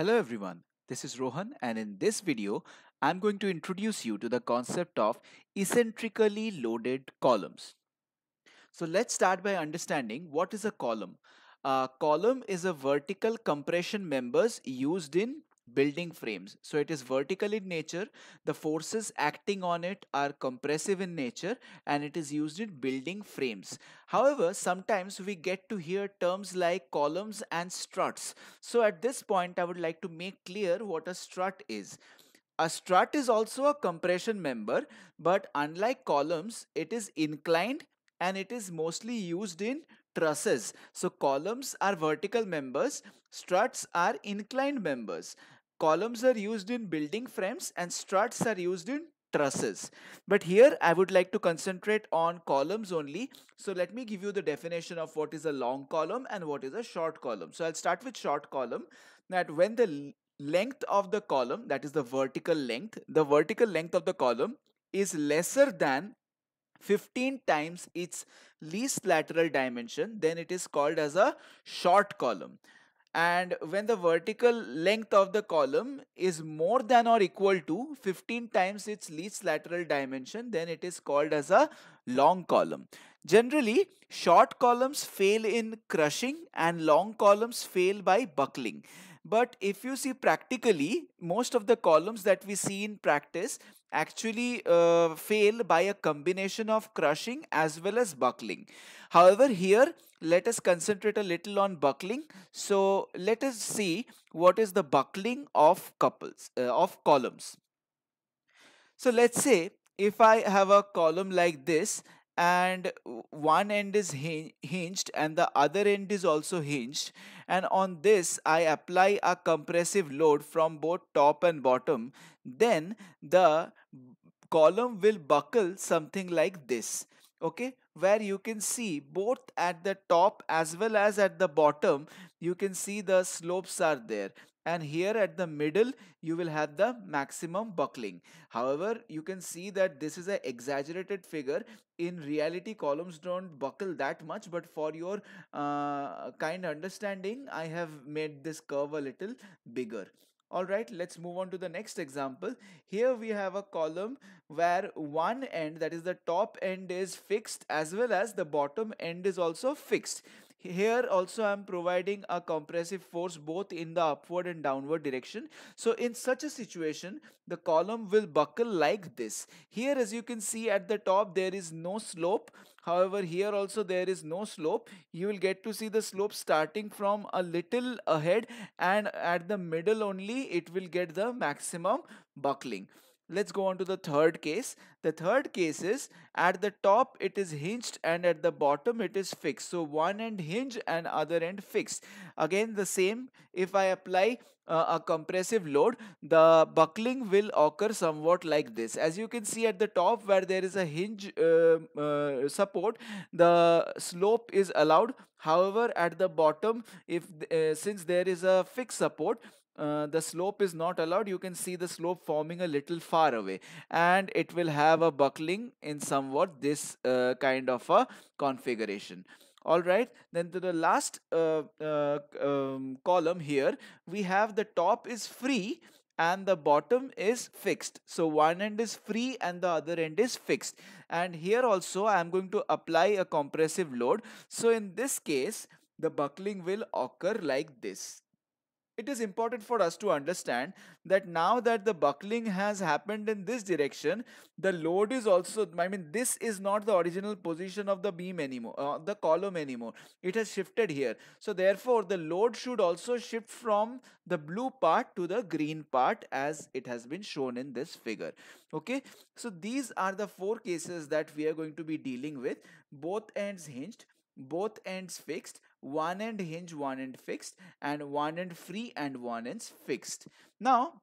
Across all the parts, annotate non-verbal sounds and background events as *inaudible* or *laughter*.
Hello everyone, this is Rohan and in this video, I'm going to introduce you to the concept of eccentrically loaded columns. So let's start by understanding what is a column. A column is a vertical compression members used in building frames. So it is vertical in nature. The forces acting on it are compressive in nature and it is used in building frames. However, sometimes we get to hear terms like columns and struts. So at this point, I would like to make clear what a strut is. A strut is also a compression member, but unlike columns, it is inclined and it is mostly used in trusses. So columns are vertical members, struts are inclined members. Columns are used in building frames and struts are used in trusses. But here I would like to concentrate on columns only. So let me give you the definition of what is a long column and what is a short column. So I'll start with short column that when the length of the column that is the vertical length, the vertical length of the column is lesser than 15 times its least lateral dimension, then it is called as a short column. And when the vertical length of the column is more than or equal to 15 times its least lateral dimension, then it is called as a long column. Generally, short columns fail in crushing and long columns fail by buckling. But if you see practically, most of the columns that we see in practice, actually uh, fail by a combination of crushing as well as buckling. However, here let us concentrate a little on buckling. So let us see what is the buckling of couples uh, of columns. So let's say if I have a column like this and one end is hinged and the other end is also hinged and on this I apply a compressive load from both top and bottom, then the column will buckle something like this. Okay, where you can see both at the top as well as at the bottom, you can see the slopes are there and here at the middle you will have the maximum buckling however you can see that this is an exaggerated figure in reality columns don't buckle that much but for your uh, kind understanding i have made this curve a little bigger Alright, let's move on to the next example. Here we have a column where one end, that is the top end is fixed as well as the bottom end is also fixed. Here also I am providing a compressive force both in the upward and downward direction. So in such a situation, the column will buckle like this. Here as you can see at the top, there is no slope. However, here also there is no slope. You will get to see the slope starting from a little ahead and at the middle only it will get the maximum buckling let's go on to the third case the third case is at the top it is hinged and at the bottom it is fixed so one end hinge and other end fixed again the same if i apply uh, a compressive load the buckling will occur somewhat like this as you can see at the top where there is a hinge uh, uh, support the slope is allowed however at the bottom if uh, since there is a fixed support uh, the slope is not allowed you can see the slope forming a little far away and it will have a buckling in somewhat this uh, kind of a configuration all right then to the last uh, uh, um, column here we have the top is free and the bottom is fixed. So one end is free and the other end is fixed. And here also I am going to apply a compressive load. So in this case, the buckling will occur like this it is important for us to understand that now that the buckling has happened in this direction, the load is also, I mean, this is not the original position of the beam anymore, uh, the column anymore. It has shifted here. So therefore, the load should also shift from the blue part to the green part as it has been shown in this figure. Okay, so these are the four cases that we are going to be dealing with, both ends hinged both ends fixed one end hinge one end fixed and one end free and one end fixed now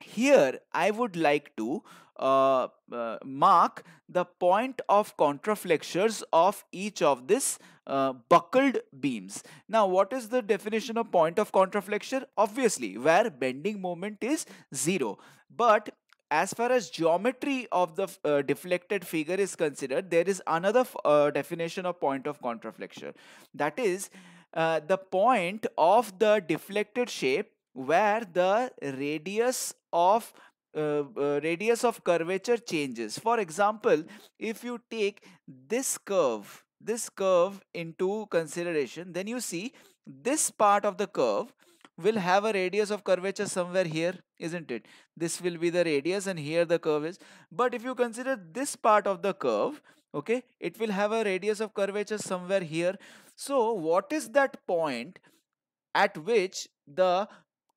here I would like to uh, uh, mark the point of contraflexures of each of this uh, buckled beams. Now what is the definition of point of contraflexure? Obviously where bending moment is zero. But as far as geometry of the uh, deflected figure is considered, there is another uh, definition of point of contraflexure. That is uh, the point of the deflected shape where the radius of uh, uh, radius of curvature changes. For example, if you take this curve, this curve into consideration, then you see this part of the curve will have a radius of curvature somewhere here, isn't it? This will be the radius and here the curve is. But if you consider this part of the curve, okay, it will have a radius of curvature somewhere here. So what is that point at which the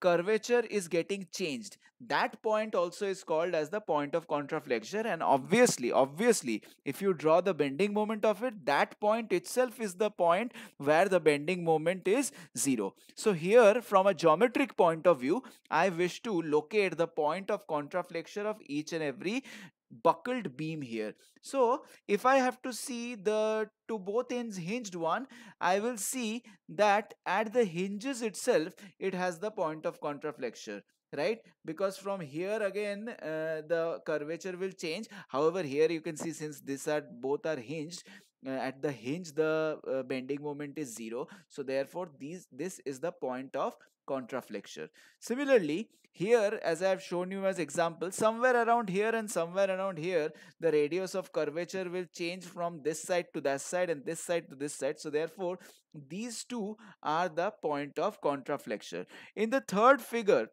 curvature is getting changed that point also is called as the point of contraflexure and obviously obviously if you draw the bending moment of it that point itself is the point where the bending moment is zero so here from a geometric point of view i wish to locate the point of contraflexure of each and every buckled beam here. So if I have to see the to both ends hinged one, I will see that at the hinges itself, it has the point of contraflexure right because from here again uh, the curvature will change however here you can see since these are both are hinged uh, at the hinge the uh, bending moment is zero so therefore these this is the point of contraflexure. Similarly, here as I have shown you as example, somewhere around here and somewhere around here, the radius of curvature will change from this side to that side and this side to this side. So therefore, these two are the point of contraflexure. In the third figure,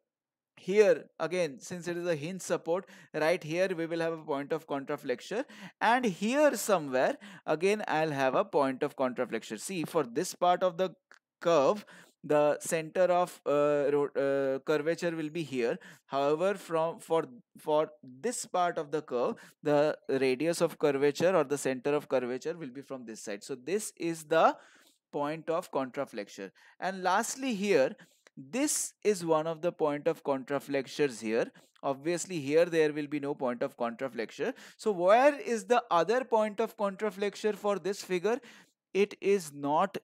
here again since it is a hinge support right here we will have a point of contraflexure and here somewhere again i'll have a point of contraflexure see for this part of the curve the center of uh, uh, curvature will be here however from for for this part of the curve the radius of curvature or the center of curvature will be from this side so this is the point of contraflexure and lastly here this is one of the point of contraflexures here obviously here there will be no point of contraflexure so where is the other point of contraflexure for this figure it is not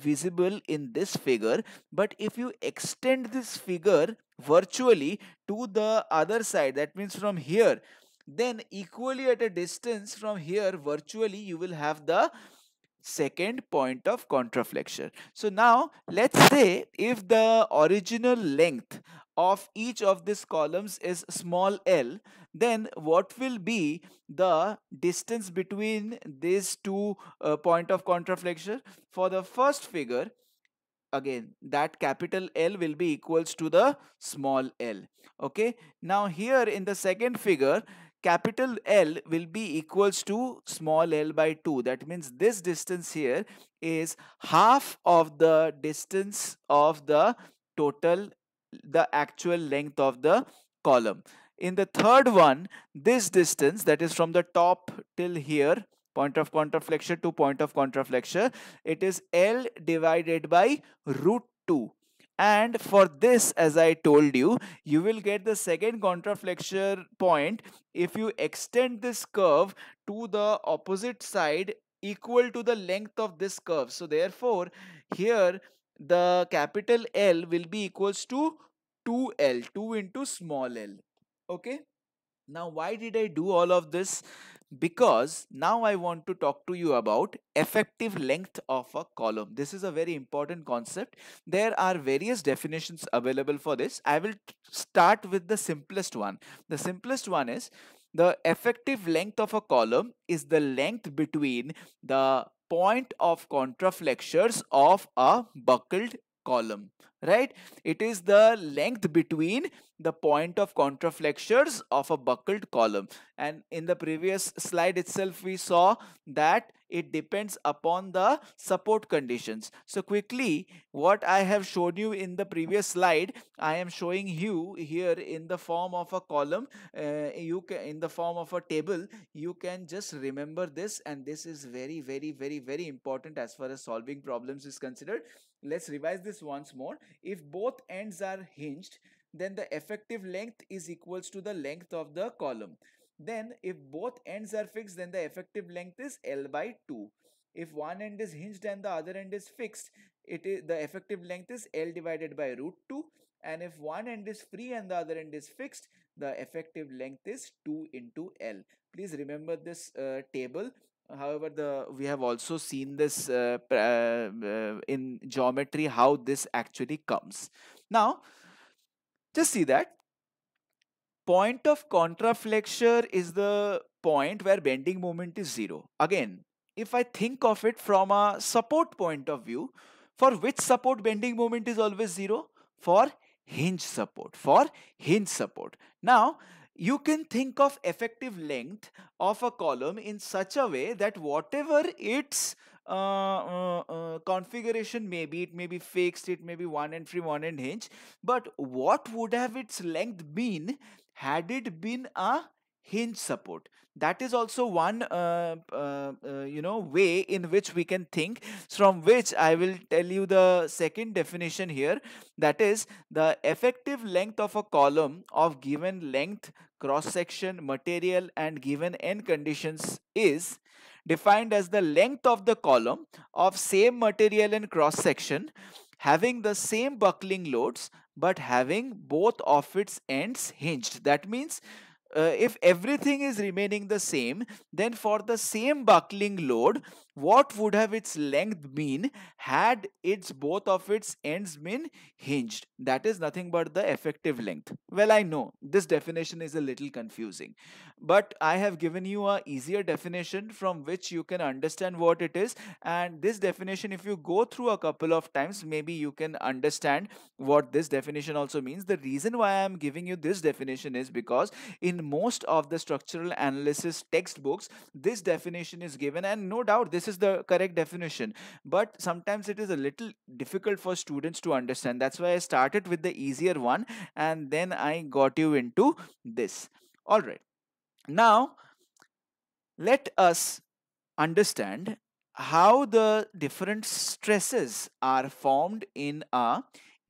visible in this figure but if you extend this figure virtually to the other side that means from here then equally at a distance from here virtually you will have the second point of contraflexure so now let's say if the original length of each of these columns is small l then what will be the distance between these two uh, point of contraflexure for the first figure again that capital L will be equals to the small l okay now here in the second figure capital L will be equals to small l by 2. That means this distance here is half of the distance of the total, the actual length of the column. In the third one, this distance that is from the top till here, point of contraflexure to point of contraflexure, it is L divided by root 2. And for this, as I told you, you will get the second contraflexure point if you extend this curve to the opposite side equal to the length of this curve. So therefore, here the capital L will be equals to 2L, 2 into small l. Okay. Now, why did I do all of this? Because now I want to talk to you about effective length of a column. This is a very important concept. There are various definitions available for this. I will start with the simplest one. The simplest one is the effective length of a column is the length between the point of contraflexures of a buckled column right it is the length between the point of contraflexures of a buckled column and in the previous slide itself we saw that it depends upon the support conditions so quickly what i have shown you in the previous slide i am showing you here in the form of a column uh, you can in the form of a table you can just remember this and this is very very very very important as far as solving problems is considered let's revise this once more. If both ends are hinged, then the effective length is equals to the length of the column. Then if both ends are fixed, then the effective length is L by 2. If one end is hinged and the other end is fixed, it is the effective length is L divided by root 2. And if one end is free and the other end is fixed, the effective length is 2 into L. Please remember this uh, table However, the we have also seen this uh, uh, in geometry how this actually comes. Now, just see that point of contraflexure is the point where bending moment is zero. Again, if I think of it from a support point of view, for which support bending moment is always zero? For hinge support. For hinge support. Now, you can think of effective length of a column in such a way that whatever its uh, uh, uh configuration may be, it may be fixed, it may be one end free, one end hinge, but what would have its length been had it been a hinge support that is also one uh, uh, uh, you know way in which we can think from which i will tell you the second definition here that is the effective length of a column of given length cross section material and given end conditions is defined as the length of the column of same material and cross section having the same buckling loads but having both of its ends hinged that means uh, if everything is remaining the same, then for the same buckling load, what would have its length been had its both of its ends been hinged that is nothing but the effective length well i know this definition is a little confusing but i have given you a easier definition from which you can understand what it is and this definition if you go through a couple of times maybe you can understand what this definition also means the reason why i am giving you this definition is because in most of the structural analysis textbooks this definition is given and no doubt this this is the correct definition but sometimes it is a little difficult for students to understand that's why i started with the easier one and then i got you into this all right now let us understand how the different stresses are formed in a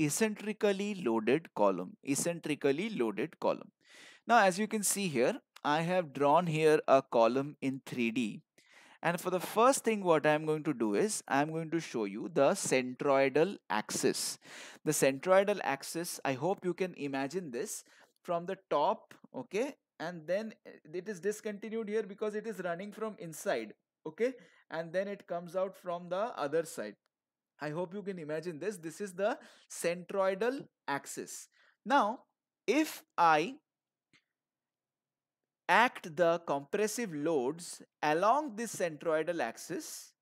eccentrically loaded column eccentrically loaded column now as you can see here i have drawn here a column in 3d and for the first thing, what I'm going to do is I'm going to show you the centroidal axis. The centroidal axis, I hope you can imagine this from the top, okay? And then eh, it is discontinued here because it is running from inside, okay? And then it comes out from the other side. I hope you can imagine this. This is the centroidal axis. Now, if I act the compressive loads along this centroidal axis,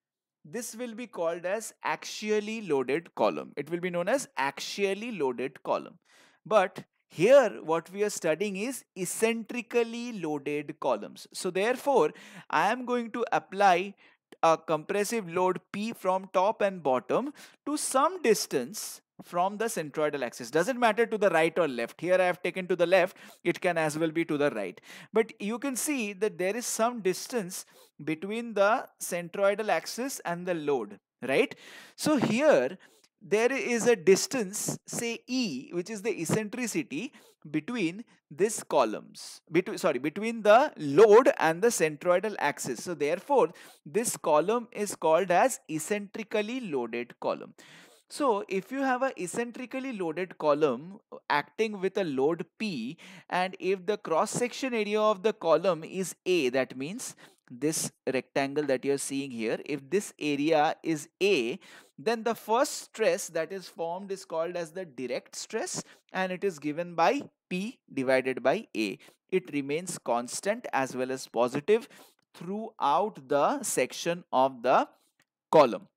this will be called as axially loaded column. It will be known as axially loaded column. But here what we are studying is eccentrically loaded columns. So therefore, I am going to apply a compressive load P from top and bottom to some distance from the centroidal axis. Doesn't matter to the right or left. Here I have taken to the left. It can as well be to the right. But you can see that there is some distance between the centroidal axis and the load, right? So here there is a distance, say E, which is the eccentricity between these columns, between, sorry, between the load and the centroidal axis. So therefore, this column is called as eccentrically loaded column. So if you have a eccentrically loaded column uh, acting with a load P and if the cross section area of the column is A that means this rectangle that you're seeing here if this area is A then the first stress that is formed is called as the direct stress and it is given by P divided by A. It remains constant as well as positive throughout the section of the column.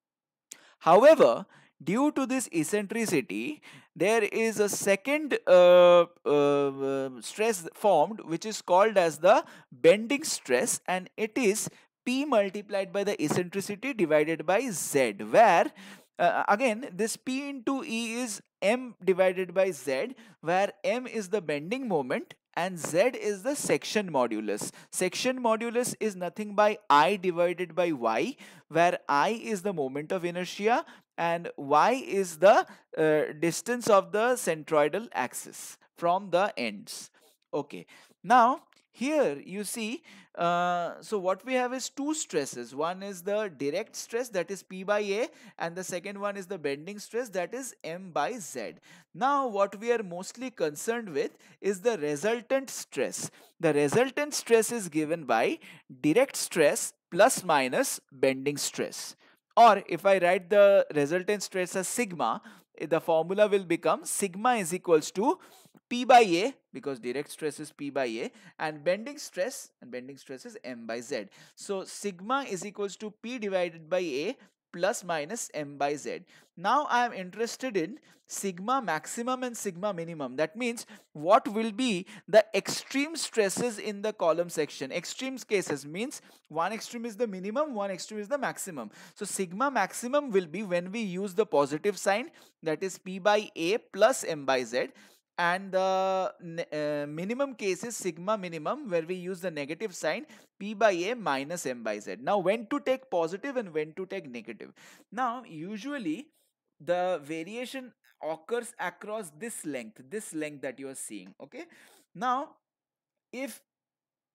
However, due to this eccentricity, there is a second uh, uh, stress formed which is called as the bending stress and it is P multiplied by the eccentricity divided by Z where uh, again this P into E is M divided by Z where M is the bending moment and Z is the section modulus. Section modulus is nothing by I divided by Y where I is the moment of inertia and y is the uh, distance of the centroidal axis from the ends okay now here you see uh, so what we have is two stresses one is the direct stress that is p by a and the second one is the bending stress that is m by z now what we are mostly concerned with is the resultant stress the resultant stress is given by direct stress plus minus bending stress or if I write the resultant stress as sigma, eh, the formula will become sigma is equals to P by A because direct stress is P by A and bending stress and bending stress is M by Z. So sigma is equals to P divided by A plus minus m by z. Now I am interested in sigma maximum and sigma minimum. That means what will be the extreme stresses in the column section. Extreme cases means one extreme is the minimum, one extreme is the maximum. So sigma maximum will be when we use the positive sign that is p by a plus m by z and the uh, minimum case is sigma minimum where we use the negative sign p by a minus m by z. Now when to take positive and when to take negative. Now usually the variation occurs across this length, this length that you are seeing. Okay. Now if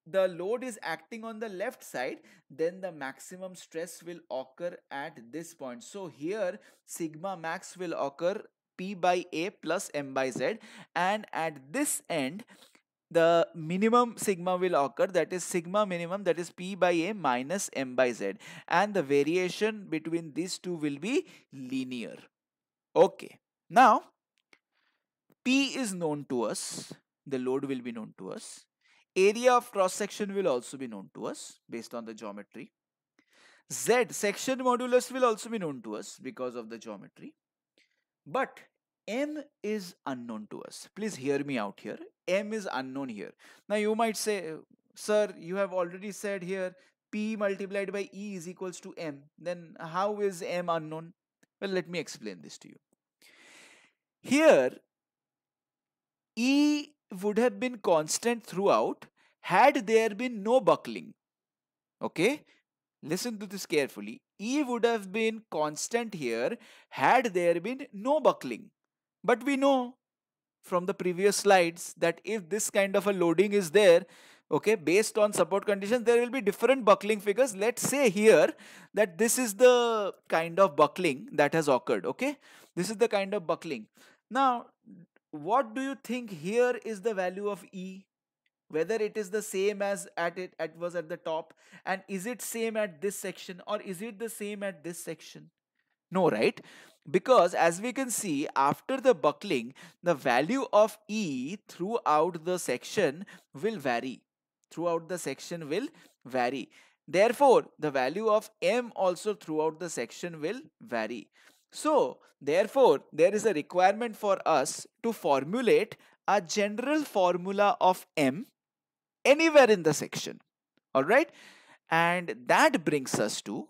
the load is acting on the left side then the maximum stress will occur at this point so here sigma max will occur p by a plus m by z and at this end the minimum sigma will occur that is sigma minimum that is p by a minus m by z and the variation between these two will be linear okay now p is known to us the load will be known to us area of cross section will also be known to us based on the geometry z section modulus will also be known to us because of the geometry but M is unknown to us. Please hear me out here. M is unknown here. Now you might say, sir, you have already said here P multiplied by E is equals to M. Then how is M unknown? Well, let me explain this to you. Here, E would have been constant throughout had there been no buckling. Okay? Listen to this carefully. E would have been constant here had there been no buckling. But we know from the previous slides that if this kind of a loading is there, okay, based on support conditions, there will be different buckling figures. Let's say here that this is the kind of buckling that has occurred, okay? This is the kind of buckling. Now, what do you think here is the value of E? Whether it is the same as at it at was at the top and is it same at this section or is it the same at this section? No, right? because as we can see after the buckling the value of E throughout the section will vary throughout the section will vary therefore the value of M also throughout the section will vary so therefore there is a requirement for us to formulate a general formula of M anywhere in the section alright and that brings us to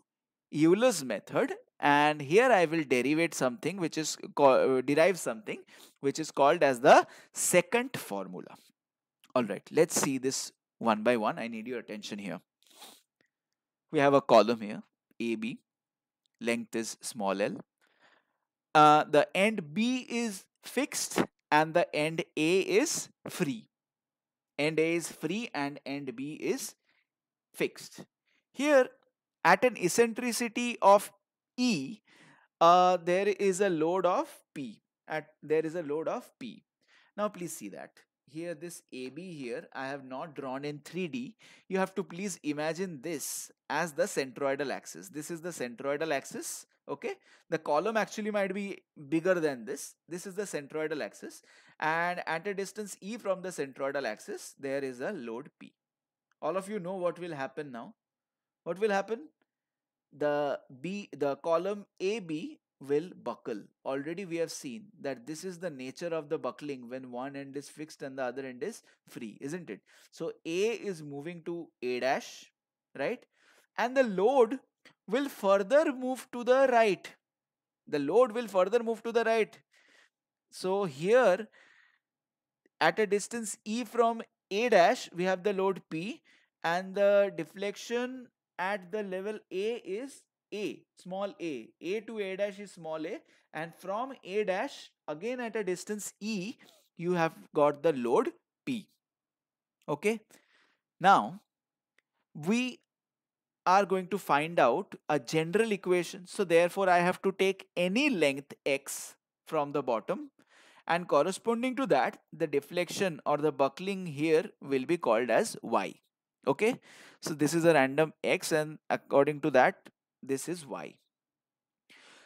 Euler's method and here I will derive something which is uh, derive something which is called as the second formula. All right, let's see this one by one. I need your attention here. We have a column here, AB, length is small l. Uh, the end B is fixed and the end A is free. End A is free and end B is fixed. Here at an eccentricity of E, uh, there is a load of P. At There is a load of P. Now please see that. Here this AB here, I have not drawn in 3D. You have to please imagine this as the centroidal axis. This is the centroidal axis okay the column actually might be bigger than this this is the centroidal axis and at a distance e from the centroidal axis there is a load p all of you know what will happen now what will happen? The B, the column AB will buckle. Already we have seen that this is the nature of the buckling when one end is fixed and the other end is free, isn't it? So A is moving to A dash, right? And the load will further move to the right. The load will further move to the right. So here at a distance E from A dash, we have the load P and the deflection at the level A is a, small a. A to A dash is small a. And from A dash, again at a distance E, you have got the load P. Okay. Now, we are going to find out a general equation. So, therefore, I have to take any length x from the bottom. And corresponding to that, the deflection or the buckling here will be called as y okay so this is a random x and according to that this is y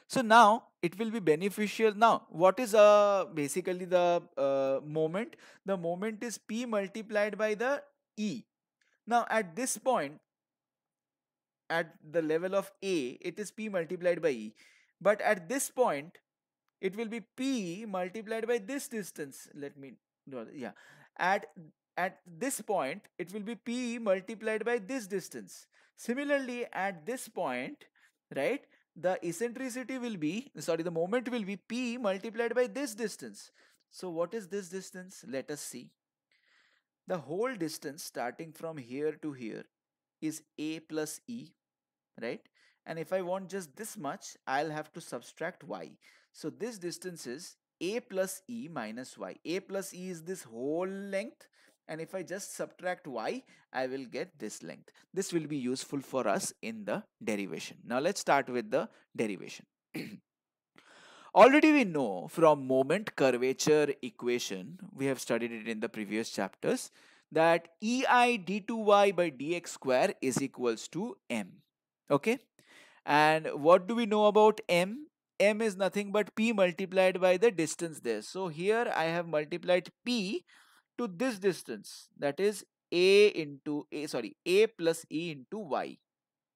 so now it will be beneficial now what is uh basically the uh, moment the moment is p multiplied by the e now at this point at the level of a it is p multiplied by e but at this point it will be p multiplied by this distance let me yeah at at this point, it will be PE multiplied by this distance. Similarly, at this point, right, the eccentricity will be, sorry, the moment will be P multiplied by this distance. So what is this distance? Let us see. The whole distance starting from here to here is A plus E, right? And if I want just this much, I'll have to subtract Y. So this distance is A plus E minus Y. A plus E is this whole length and if I just subtract y, I will get this length. This will be useful for us in the derivation. Now let's start with the derivation. *clears throat* Already we know from moment curvature equation, we have studied it in the previous chapters, that EI d2y by dx square is equals to m. Okay? And what do we know about m? m is nothing but p multiplied by the distance there. So here I have multiplied p to this distance that is a into a sorry a plus e into y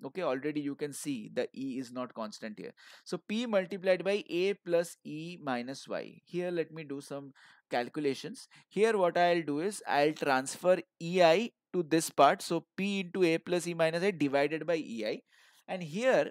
okay already you can see the e is not constant here so p multiplied by a plus e minus y here let me do some calculations here what i'll do is i'll transfer ei to this part so p into a plus e minus i divided by ei and here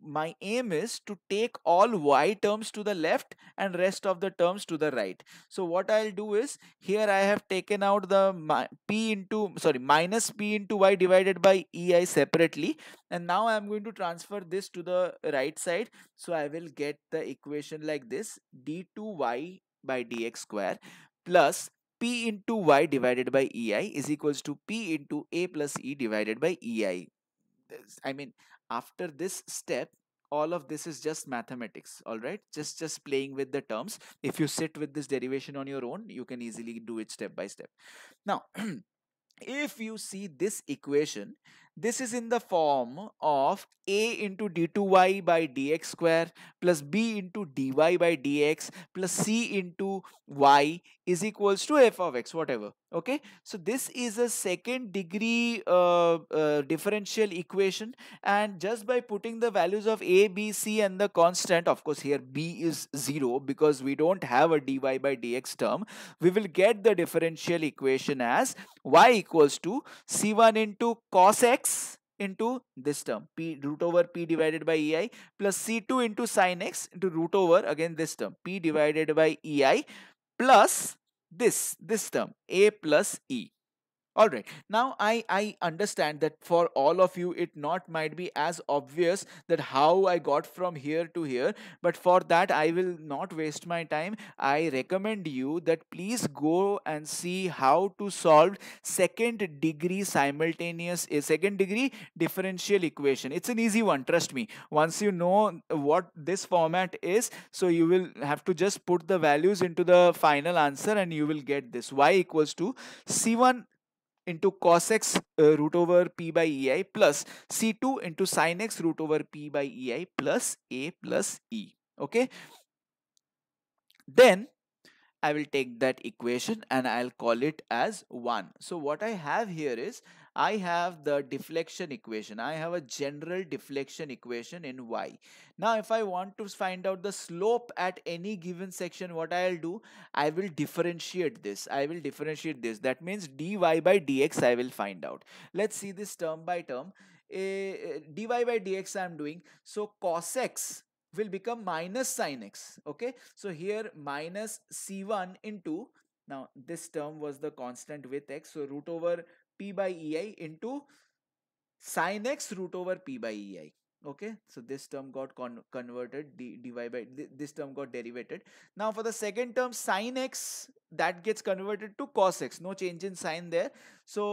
my aim is to take all y terms to the left and rest of the terms to the right so what i'll do is here i have taken out the p into sorry minus p into y divided by ei separately and now i'm going to transfer this to the right side so i will get the equation like this d2y by dx square plus p into y divided by ei is equals to p into a plus e divided by ei i mean after this step all of this is just mathematics all right just just playing with the terms if you sit with this derivation on your own you can easily do it step by step now *clears throat* if you see this equation this is in the form of a into d2y by dx square plus b into dy by dx plus c into y is equals to f of x whatever okay so this is a second degree uh, uh, differential equation and just by putting the values of a b c and the constant of course here b is 0 because we don't have a dy by dx term we will get the differential equation as y equals to c1 into cos x x into this term p root over p divided by ei plus c2 into sine x into root over again this term p divided by ei plus this this term a plus e all right now i i understand that for all of you it not might be as obvious that how i got from here to here but for that i will not waste my time i recommend you that please go and see how to solve second degree simultaneous a eh, second degree differential equation it's an easy one trust me once you know what this format is so you will have to just put the values into the final answer and you will get this y equals to c1 into cos x uh, root over p by ei plus c2 into sin x root over p by ei plus a plus e. Okay. Then I will take that equation and I'll call it as 1. So what I have here is I have the deflection equation. I have a general deflection equation in y. Now, if I want to find out the slope at any given section, what I'll do, I will differentiate this. I will differentiate this. That means dy by dx I will find out. Let's see this term by term. a, dy by dx I'm doing. So cos x will become minus sine x. Okay. So here minus c1 into now this term was the constant with x. So root over p by ei into sine x root over p by ei okay so this term got con converted d dy by this term got derivated now for the second term sine x that gets converted to cos x no change in sign there so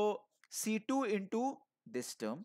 c2 into this term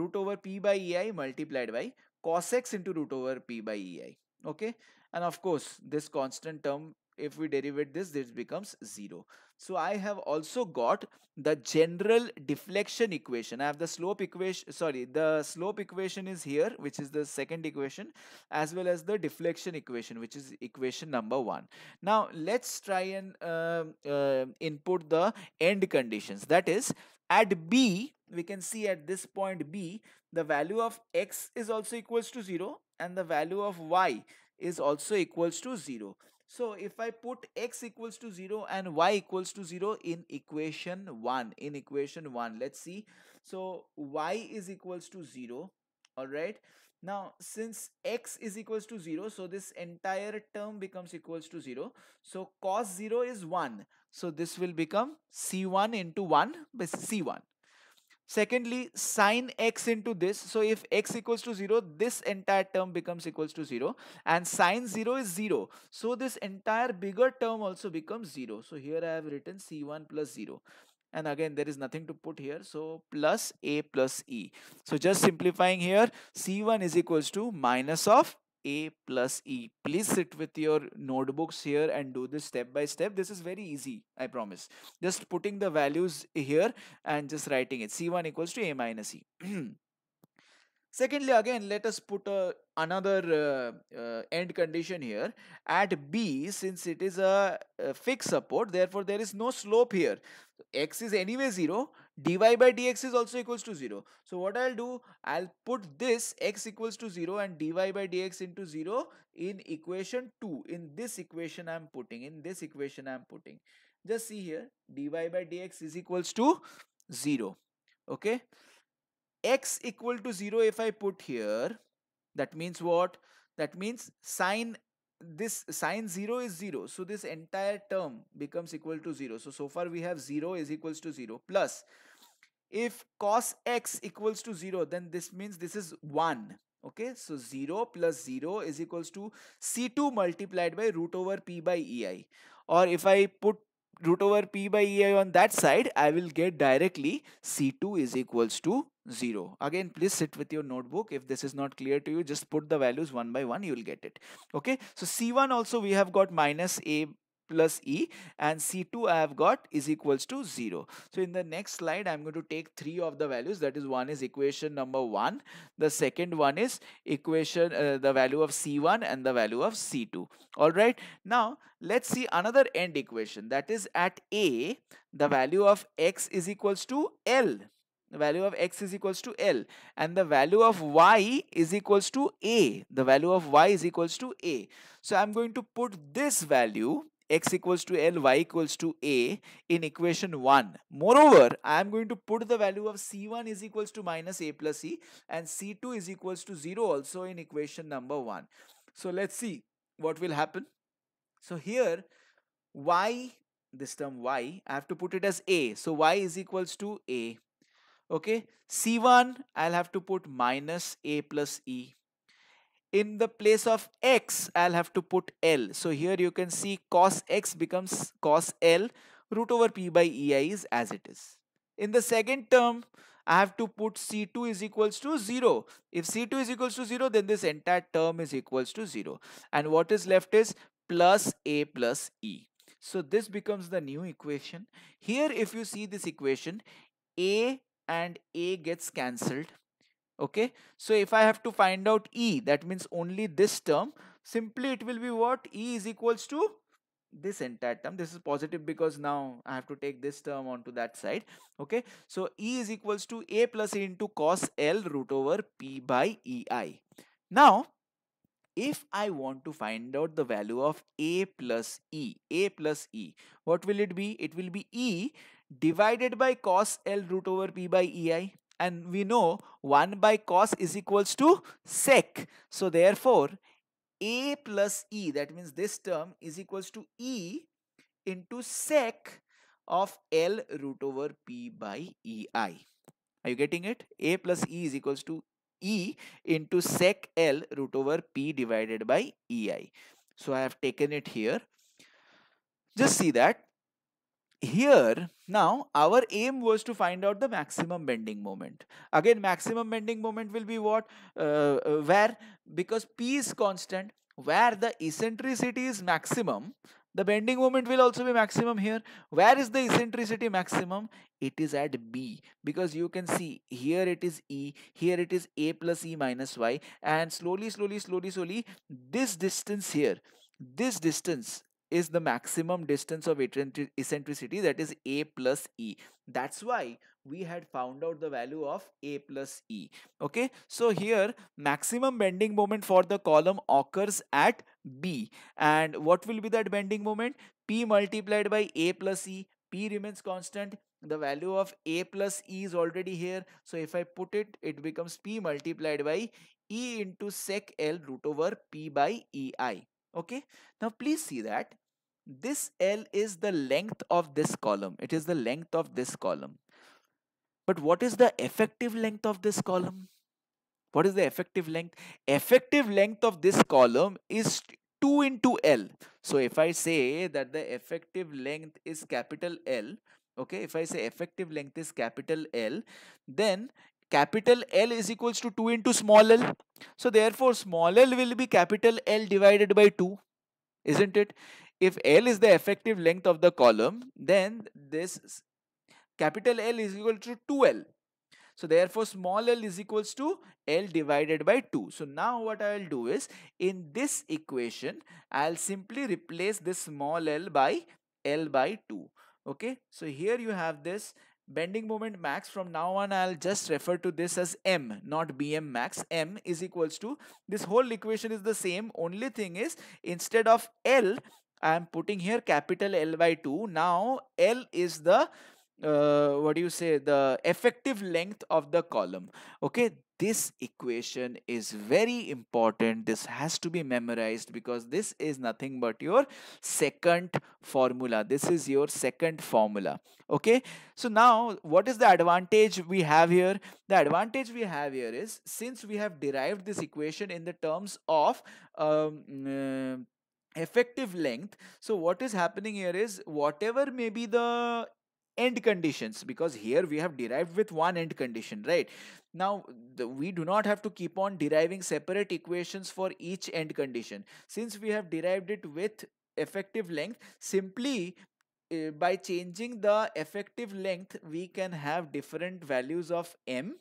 root over p by ei multiplied by cos x into root over p by ei okay and of course this constant term if we derive this this becomes zero so I have also got the general deflection equation. I have the slope equation, sorry, the slope equation is here, which is the second equation, as well as the deflection equation, which is equation number one. Now let's try and uh, uh, input the end conditions. That is, at B, we can see at this point B, the value of X is also equals to zero and the value of Y is also equals to zero. So if I put x equals to 0 and y equals to 0 in equation 1, in equation 1, let's see. So y is equals to 0, alright. Now since x is equals to 0, so this entire term becomes equals to 0. So cos 0 is 1. So this will become c1 into 1 by c1. Secondly, sine x into this. So if x equals to 0, this entire term becomes equals to 0. And sine 0 is 0. So this entire bigger term also becomes 0. So here I have written c1 plus 0 and again there is nothing to put here so plus a plus e so just simplifying here c1 is equals to minus of a plus e please sit with your notebooks here and do this step by step this is very easy i promise just putting the values here and just writing it c1 equals to a minus e *clears throat* secondly again let us put a, another uh, uh, end condition here at b since it is a, a fixed support therefore there is no slope here x is anyway 0 dy by dx is also equals to 0. So what I'll do, I'll put this x equals to 0 and dy by dx into 0 in equation 2. In this equation I'm putting, in this equation I'm putting. Just see here, dy by dx is equals to 0. Okay. x equal to 0 if I put here, that means what? That means sine this sine 0 is 0 so this entire term becomes equal to 0 so so far we have 0 is equals to 0 plus if cos x equals to 0 then this means this is 1 okay so 0 plus 0 is equals to c2 multiplied by root over p by ei or if i put root over p by ei on that side i will get directly c2 is equals to 0 again please sit with your notebook if this is not clear to you just put the values one by one you will get it okay so c1 also we have got minus a plus E and C2 I have got is equals to 0. So in the next slide I'm going to take three of the values that is one is equation number 1 the second one is equation uh, the value of C1 and the value of C2 alright now let's see another end equation that is at A the value of X is equals to L the value of x is equals to L and the value of y is equals to A. The value of y is equals to A. So I'm going to put this value x equals to L, y equals to A in equation 1. Moreover, I am going to put the value of C1 is equals to minus A plus E and C2 is equals to 0 also in equation number 1. So let's see what will happen. So here y, this term y, I have to put it as A. So y is equals to A. Okay, C1 I'll have to put minus A plus E in the place of x, I'll have to put L. So here you can see cos x becomes cos L. Root over p by ei is as it is. In the second term, I have to put C2 is equals to 0. If C2 is equals to 0, then this entire term is equals to 0. And what is left is plus A plus E. So this becomes the new equation. Here, if you see this equation, A and A gets cancelled okay so if i have to find out e that means only this term simply it will be what e is equals to this entire term this is positive because now i have to take this term onto that side okay so e is equals to a plus into cos l root over p by ei now if i want to find out the value of a plus e a plus e what will it be it will be e divided by cos l root over p by ei and we know 1 by cos is equals to sec. So therefore, a plus e, that means this term is equals to e into sec of L root over P by EI. Are you getting it? A plus E is equals to E into sec L root over P divided by EI. So I have taken it here. Just see that here now our aim was to find out the maximum bending moment again maximum bending moment will be what uh, uh, where because p is constant where the eccentricity is maximum the bending moment will also be maximum here where is the eccentricity maximum it is at b because you can see here it is e here it is a plus e minus y and slowly slowly slowly slowly this distance here this distance is the maximum distance of eccentricity that is a plus e that's why we had found out the value of a plus e okay so here maximum bending moment for the column occurs at b and what will be that bending moment p multiplied by a plus e p remains constant the value of a plus e is already here so if i put it it becomes p multiplied by e into sec l root over p by ei okay now please see that this L is the length of this column it is the length of this column but what is the effective length of this column what is the effective length effective length of this column is 2 into L so if I say that the effective length is capital L okay if I say effective length is capital L then capital L is equals to 2 into small l. So therefore small l will be capital L divided by 2, isn't it? If L is the effective length of the column, then this capital L is equal to 2L. So therefore small l is equals to L divided by 2. So now what I will do is in this equation, I'll simply replace this small l by L by 2. Okay, so here you have this bending moment max from now on i'll just refer to this as m not bm max m is equals to this whole equation is the same only thing is instead of l i'm putting here capital l by 2 now l is the uh, what do you say the effective length of the column okay this equation is very important this has to be memorized because this is nothing but your second formula this is your second formula okay so now what is the advantage we have here the advantage we have here is since we have derived this equation in the terms of um, uh, effective length so what is happening here is whatever may be the end conditions because here we have derived with one end condition right now the, we do not have to keep on deriving separate equations for each end condition since we have derived it with effective length simply uh, by changing the effective length we can have different values of m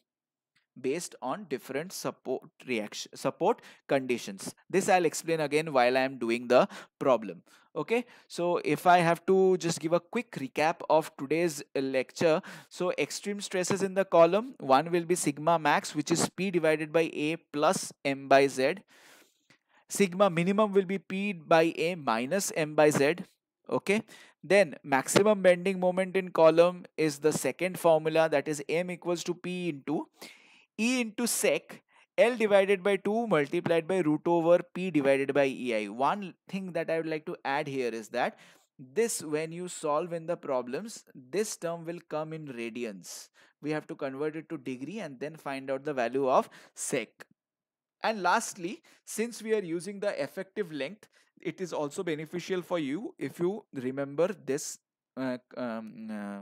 based on different support reaction support conditions this i'll explain again while i'm doing the problem okay so if i have to just give a quick recap of today's lecture so extreme stresses in the column one will be sigma max which is p divided by a plus m by z sigma minimum will be p by a minus m by z okay then maximum bending moment in column is the second formula that is m equals to p into E into sec L divided by 2 multiplied by root over P divided by EI. One thing that I would like to add here is that this when you solve in the problems, this term will come in radians. We have to convert it to degree and then find out the value of sec. And lastly, since we are using the effective length, it is also beneficial for you if you remember this uh, um, uh,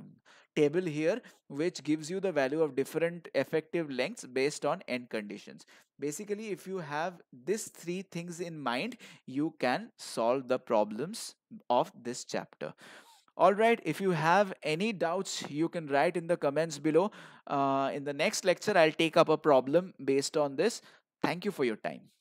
table here which gives you the value of different effective lengths based on end conditions basically if you have these three things in mind you can solve the problems of this chapter Alright, if you have any doubts, you can write in the comments below. Uh, in the next lecture, I'll take up a problem based on this. Thank you for your time.